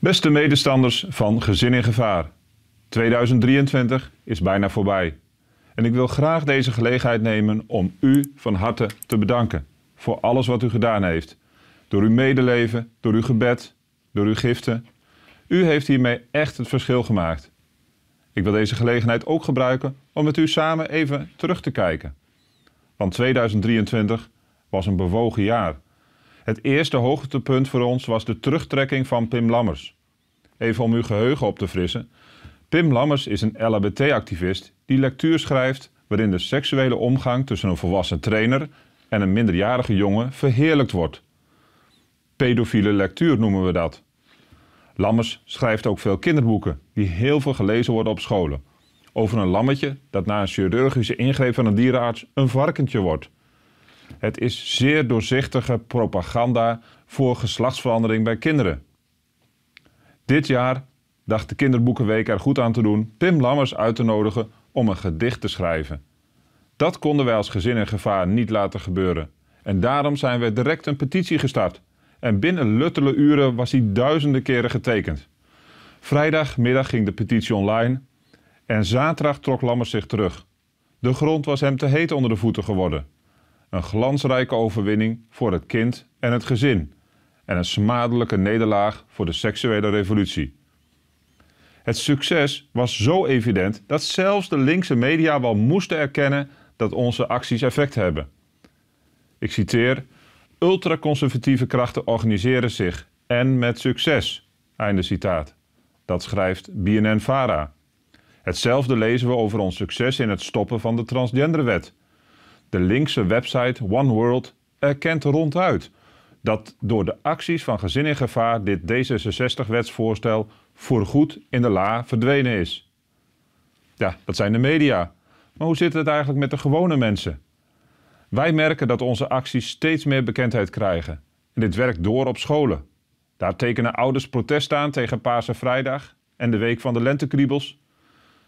Beste medestanders van Gezin in Gevaar, 2023 is bijna voorbij. En ik wil graag deze gelegenheid nemen om u van harte te bedanken voor alles wat u gedaan heeft. Door uw medeleven, door uw gebed, door uw giften. U heeft hiermee echt het verschil gemaakt. Ik wil deze gelegenheid ook gebruiken om met u samen even terug te kijken. Want 2023 was een bewogen jaar het eerste hoogtepunt voor ons was de terugtrekking van Pim Lammers. Even om uw geheugen op te frissen. Pim Lammers is een LHBT-activist die lectuur schrijft waarin de seksuele omgang tussen een volwassen trainer en een minderjarige jongen verheerlijkt wordt. Pedofiele lectuur noemen we dat. Lammers schrijft ook veel kinderboeken die heel veel gelezen worden op scholen. Over een lammetje dat na een chirurgische ingreep van een dierenarts een varkentje wordt. Het is zeer doorzichtige propaganda voor geslachtsverandering bij kinderen. Dit jaar dacht de Kinderboekenweek er goed aan te doen Pim Lammers uit te nodigen om een gedicht te schrijven. Dat konden wij als gezin in gevaar niet laten gebeuren. En daarom zijn we direct een petitie gestart. En binnen luttele uren was die duizenden keren getekend. Vrijdagmiddag ging de petitie online en zaterdag trok Lammers zich terug. De grond was hem te heet onder de voeten geworden. Een glansrijke overwinning voor het kind en het gezin. En een smadelijke nederlaag voor de seksuele revolutie. Het succes was zo evident dat zelfs de linkse media wel moesten erkennen dat onze acties effect hebben. Ik citeer: Ultraconservatieve krachten organiseren zich en met succes. Einde citaat. Dat schrijft BNN Vara. Hetzelfde lezen we over ons succes in het stoppen van de transgenderwet de linkse website One World erkent ronduit dat door de acties van Gezin in Gevaar dit D66-wetsvoorstel voorgoed in de la verdwenen is. Ja, dat zijn de media. Maar hoe zit het eigenlijk met de gewone mensen? Wij merken dat onze acties steeds meer bekendheid krijgen. En dit werkt door op scholen. Daar tekenen ouders protest aan tegen Paarse Vrijdag en de Week van de Lentekriebels.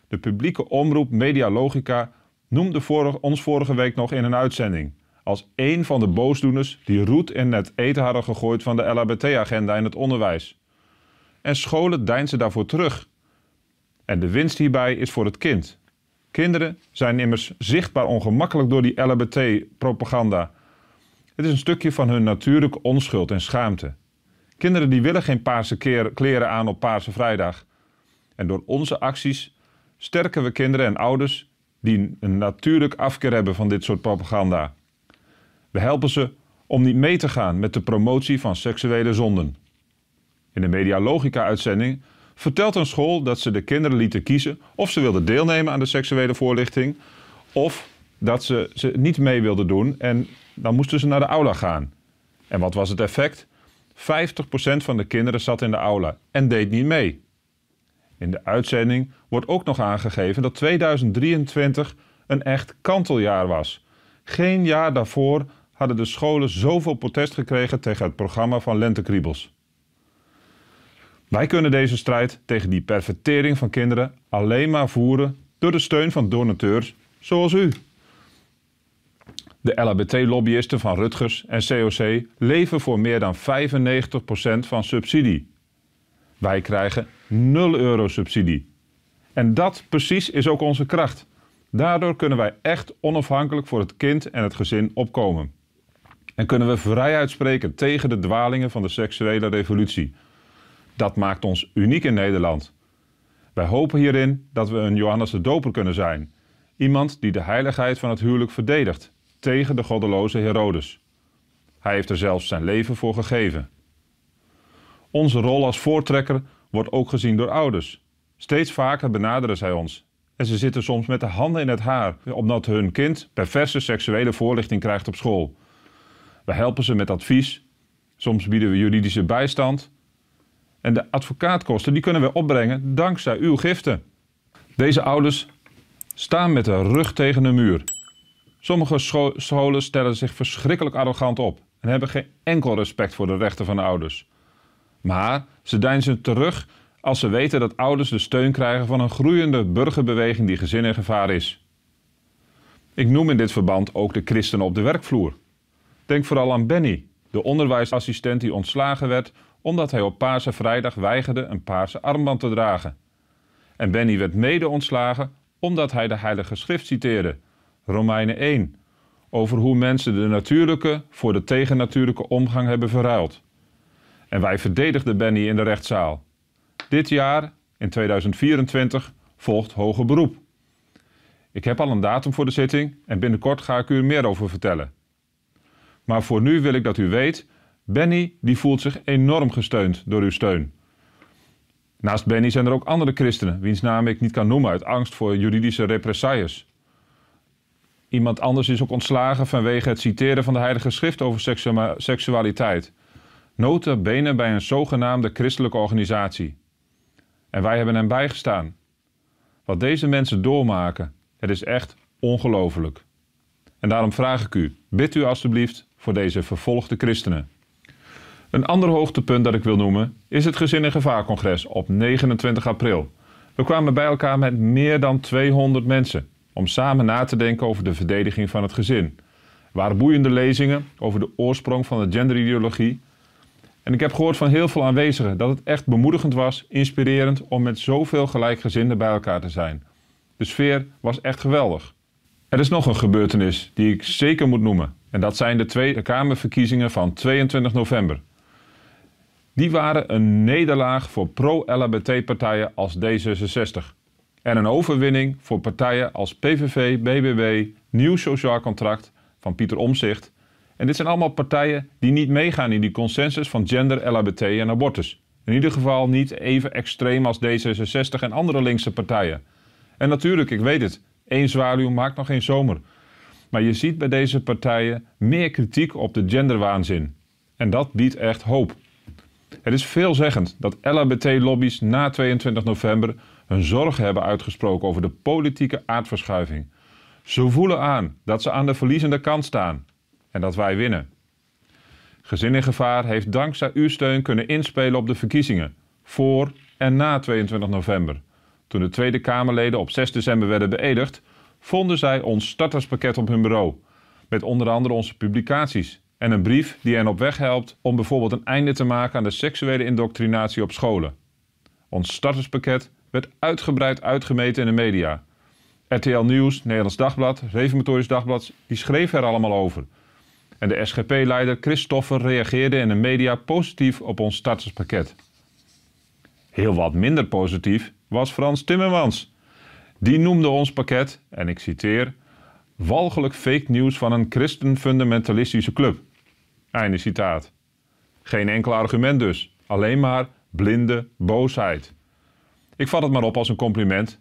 De publieke omroep Medialogica noemde ons vorige week nog in een uitzending. Als één van de boosdoeners die roet in het eten hadden gegooid van de LHBT-agenda in het onderwijs. En scholen deinzen daarvoor terug. En de winst hierbij is voor het kind. Kinderen zijn immers zichtbaar ongemakkelijk door die LHBT-propaganda. Het is een stukje van hun natuurlijke onschuld en schaamte. Kinderen die willen geen paarse kleren aan op Paarse Vrijdag. En door onze acties sterken we kinderen en ouders die een natuurlijk afkeer hebben van dit soort propaganda. We helpen ze om niet mee te gaan met de promotie van seksuele zonden. In de Medialogica-uitzending vertelt een school dat ze de kinderen lieten kiezen of ze wilden deelnemen aan de seksuele voorlichting of dat ze, ze niet mee wilden doen en dan moesten ze naar de aula gaan. En wat was het effect? 50% van de kinderen zat in de aula en deed niet mee. In de uitzending wordt ook nog aangegeven dat 2023 een echt kanteljaar was. Geen jaar daarvoor hadden de scholen zoveel protest gekregen tegen het programma van lentekriebels. Wij kunnen deze strijd tegen die pervertering van kinderen alleen maar voeren door de steun van donateurs zoals u. De LHBT-lobbyisten van Rutgers en COC leven voor meer dan 95% van subsidie. Wij krijgen 0 euro subsidie. En dat precies is ook onze kracht. Daardoor kunnen wij echt onafhankelijk voor het kind en het gezin opkomen. En kunnen we vrij uitspreken tegen de dwalingen van de seksuele revolutie. Dat maakt ons uniek in Nederland. Wij hopen hierin dat we een Johannes de Doper kunnen zijn. Iemand die de heiligheid van het huwelijk verdedigt tegen de goddeloze Herodes. Hij heeft er zelfs zijn leven voor gegeven. Onze rol als voortrekker wordt ook gezien door ouders. Steeds vaker benaderen zij ons. En ze zitten soms met de handen in het haar, omdat hun kind perverse seksuele voorlichting krijgt op school. We helpen ze met advies, soms bieden we juridische bijstand. En de advocaatkosten die kunnen we opbrengen dankzij uw giften. Deze ouders staan met de rug tegen de muur. Sommige scholen stellen zich verschrikkelijk arrogant op en hebben geen enkel respect voor de rechten van de ouders. Maar ze deinzen terug als ze weten dat ouders de steun krijgen van een groeiende burgerbeweging die gezin in gevaar is. Ik noem in dit verband ook de christenen op de werkvloer. Denk vooral aan Benny, de onderwijsassistent die ontslagen werd omdat hij op Paarse Vrijdag weigerde een paarse armband te dragen. En Benny werd mede ontslagen omdat hij de Heilige Schrift citeerde, Romeinen 1, over hoe mensen de natuurlijke voor de tegennatuurlijke omgang hebben verruild. En wij verdedigden Benny in de rechtszaal. Dit jaar, in 2024, volgt hoger beroep. Ik heb al een datum voor de zitting en binnenkort ga ik u er meer over vertellen. Maar voor nu wil ik dat u weet, Benny die voelt zich enorm gesteund door uw steun. Naast Benny zijn er ook andere christenen, wiens naam ik niet kan noemen uit angst voor juridische represailles. Iemand anders is ook ontslagen vanwege het citeren van de Heilige Schrift over seksualiteit. Nota bene bij een zogenaamde christelijke organisatie. En wij hebben hen bijgestaan. Wat deze mensen doormaken, het is echt ongelooflijk. En daarom vraag ik u, bid u alstublieft voor deze vervolgde christenen. Een ander hoogtepunt dat ik wil noemen is het Gezin in Gevaarcongres op 29 april. We kwamen bij elkaar met meer dan 200 mensen om samen na te denken over de verdediging van het gezin. waar boeiende lezingen over de oorsprong van de genderideologie en ik heb gehoord van heel veel aanwezigen dat het echt bemoedigend was, inspirerend om met zoveel gelijkgezinden bij elkaar te zijn. De sfeer was echt geweldig. Er is nog een gebeurtenis die ik zeker moet noemen. En dat zijn de Tweede Kamerverkiezingen van 22 november. Die waren een nederlaag voor pro-LHBT-partijen als D66. En een overwinning voor partijen als PVV, BBW, Nieuw Sociaal Contract van Pieter Omzicht en dit zijn allemaal partijen die niet meegaan in die consensus van gender, LHBT en abortus. In ieder geval niet even extreem als D66 en andere linkse partijen. En natuurlijk, ik weet het, één zwaluw maakt nog geen zomer. Maar je ziet bij deze partijen meer kritiek op de genderwaanzin. En dat biedt echt hoop. Het is veelzeggend dat LHBT-lobby's na 22 november hun zorgen hebben uitgesproken over de politieke aardverschuiving. Ze voelen aan dat ze aan de verliezende kant staan en dat wij winnen. Gezin in Gevaar heeft dankzij uw steun kunnen inspelen op de verkiezingen voor en na 22 november. Toen de Tweede Kamerleden op 6 december werden beëdigd, vonden zij ons starterspakket op hun bureau. Met onder andere onze publicaties en een brief die hen op weg helpt om bijvoorbeeld een einde te maken aan de seksuele indoctrinatie op scholen. Ons starterspakket werd uitgebreid uitgemeten in de media. RTL Nieuws, Nederlands Dagblad, Reformatorisch Dagblad, die schreef er allemaal over. En de SGP-leider Christoffer reageerde in de media positief op ons starterspakket. Heel wat minder positief was Frans Timmermans. Die noemde ons pakket, en ik citeer, walgelijk fake nieuws van een christenfundamentalistische club. Einde citaat. Geen enkel argument dus, alleen maar blinde boosheid. Ik vat het maar op als een compliment.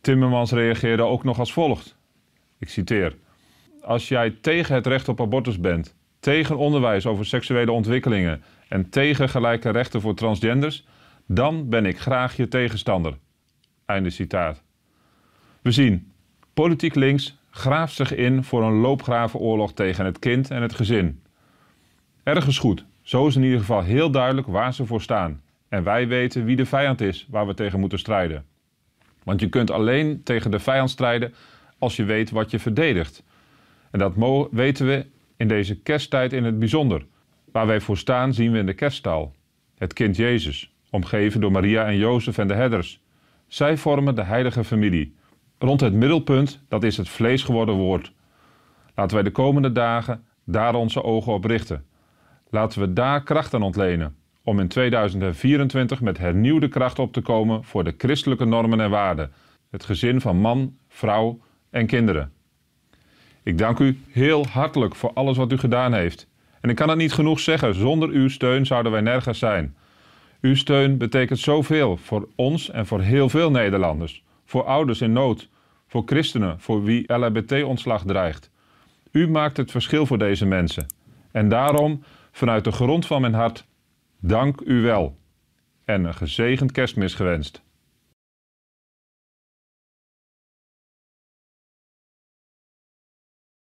Timmermans reageerde ook nog als volgt. Ik citeer als jij tegen het recht op abortus bent, tegen onderwijs over seksuele ontwikkelingen en tegen gelijke rechten voor transgenders, dan ben ik graag je tegenstander. Einde citaat. We zien, politiek links graaft zich in voor een loopgravenoorlog tegen het kind en het gezin. Ergens goed, zo is in ieder geval heel duidelijk waar ze voor staan. En wij weten wie de vijand is waar we tegen moeten strijden. Want je kunt alleen tegen de vijand strijden als je weet wat je verdedigt. En dat weten we in deze kersttijd in het bijzonder. Waar wij voor staan zien we in de kersttaal. Het kind Jezus, omgeven door Maria en Jozef en de herders. Zij vormen de heilige familie. Rond het middelpunt, dat is het vlees geworden woord. Laten wij de komende dagen daar onze ogen op richten. Laten we daar kracht aan ontlenen om in 2024 met hernieuwde kracht op te komen voor de christelijke normen en waarden, het gezin van man, vrouw en kinderen. Ik dank u heel hartelijk voor alles wat u gedaan heeft. En ik kan het niet genoeg zeggen, zonder uw steun zouden wij nergens zijn. Uw steun betekent zoveel voor ons en voor heel veel Nederlanders. Voor ouders in nood, voor christenen voor wie LHBT-ontslag dreigt. U maakt het verschil voor deze mensen. En daarom, vanuit de grond van mijn hart, dank u wel. En een gezegend kerstmis gewenst.